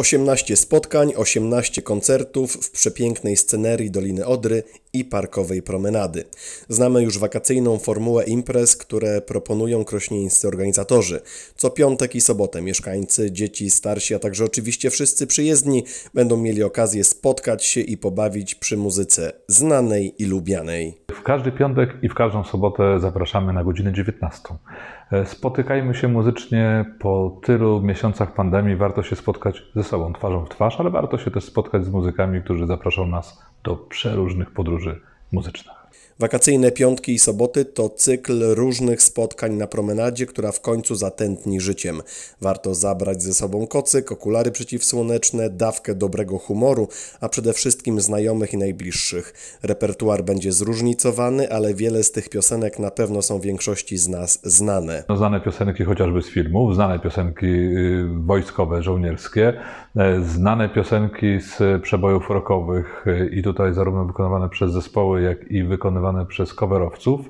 18 spotkań, 18 koncertów w przepięknej scenerii Doliny Odry i parkowej promenady. Znamy już wakacyjną formułę imprez, które proponują krośnieńscy organizatorzy. Co piątek i sobotę mieszkańcy, dzieci, starsi, a także oczywiście wszyscy przyjezdni będą mieli okazję spotkać się i pobawić przy muzyce znanej i lubianej każdy piątek i w każdą sobotę zapraszamy na godzinę 19. E, spotykajmy się muzycznie po tylu miesiącach pandemii. Warto się spotkać ze sobą twarzą w twarz, ale warto się też spotkać z muzykami, którzy zapraszą nas do przeróżnych podróży muzycznych. Wakacyjne piątki i soboty to cykl różnych spotkań na promenadzie, która w końcu zatętni życiem. Warto zabrać ze sobą kocyk, okulary przeciwsłoneczne, dawkę dobrego humoru, a przede wszystkim znajomych i najbliższych. Repertuar będzie zróżnicowany, ale wiele z tych piosenek na pewno są większości z nas znane. No, znane piosenki chociażby z filmów, znane piosenki y, wojskowe, żołnierskie, E, znane piosenki z przebojów rockowych e, i tutaj zarówno wykonywane przez zespoły, jak i wykonywane przez coverowców,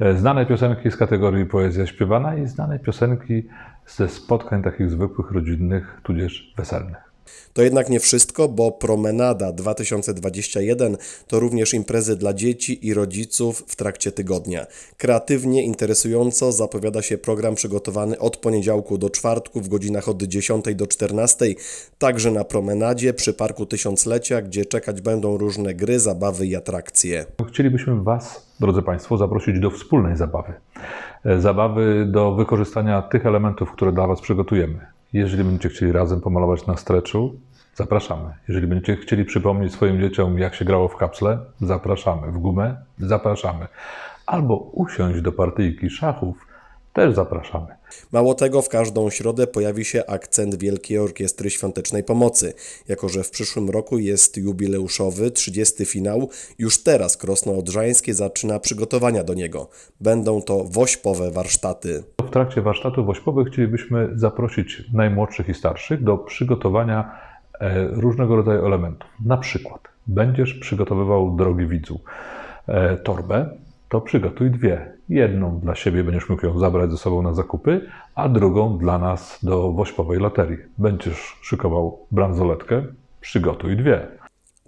e, znane piosenki z kategorii poezja śpiewana i znane piosenki ze spotkań takich zwykłych, rodzinnych, tudzież weselnych. To jednak nie wszystko, bo Promenada 2021 to również imprezy dla dzieci i rodziców w trakcie tygodnia. Kreatywnie, interesująco zapowiada się program przygotowany od poniedziałku do czwartku w godzinach od 10 do 14, także na Promenadzie przy Parku Tysiąclecia, gdzie czekać będą różne gry, zabawy i atrakcje. Chcielibyśmy Was, drodzy Państwo, zaprosić do wspólnej zabawy. E, zabawy do wykorzystania tych elementów, które dla Was przygotujemy jeżeli będziecie chcieli razem pomalować na streczu, zapraszamy. Jeżeli będziecie chcieli przypomnieć swoim dzieciom, jak się grało w kapsle, zapraszamy. W gumę, zapraszamy. Albo usiąść do partyjki szachów też zapraszamy. Mało tego, w każdą środę pojawi się akcent Wielkiej Orkiestry Świątecznej Pomocy. Jako, że w przyszłym roku jest jubileuszowy 30 finał, już teraz Krosno Odrzańskie zaczyna przygotowania do niego. Będą to wośpowe warsztaty. W trakcie warsztatów wośpowych chcielibyśmy zaprosić najmłodszych i starszych do przygotowania e, różnego rodzaju elementów. Na przykład będziesz przygotowywał, drogi widzu, e, torbę to przygotuj dwie. Jedną dla siebie będziesz mógł ją zabrać ze sobą na zakupy, a drugą dla nas do wośpowej loterii. Będziesz szykował bransoletkę, przygotuj dwie.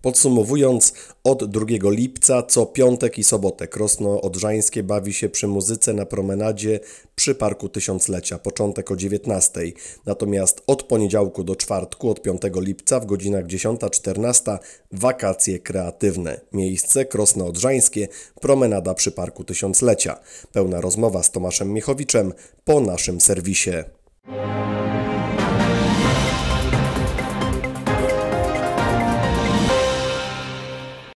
Podsumowując, od 2 lipca co piątek i sobotę Krosno Odrzańskie bawi się przy muzyce na promenadzie przy Parku Tysiąclecia, początek o 19. Natomiast od poniedziałku do czwartku, od 5 lipca w godzinach 10-14 wakacje kreatywne. Miejsce Krosno Odrzańskie, promenada przy Parku Tysiąclecia. Pełna rozmowa z Tomaszem Miechowiczem po naszym serwisie.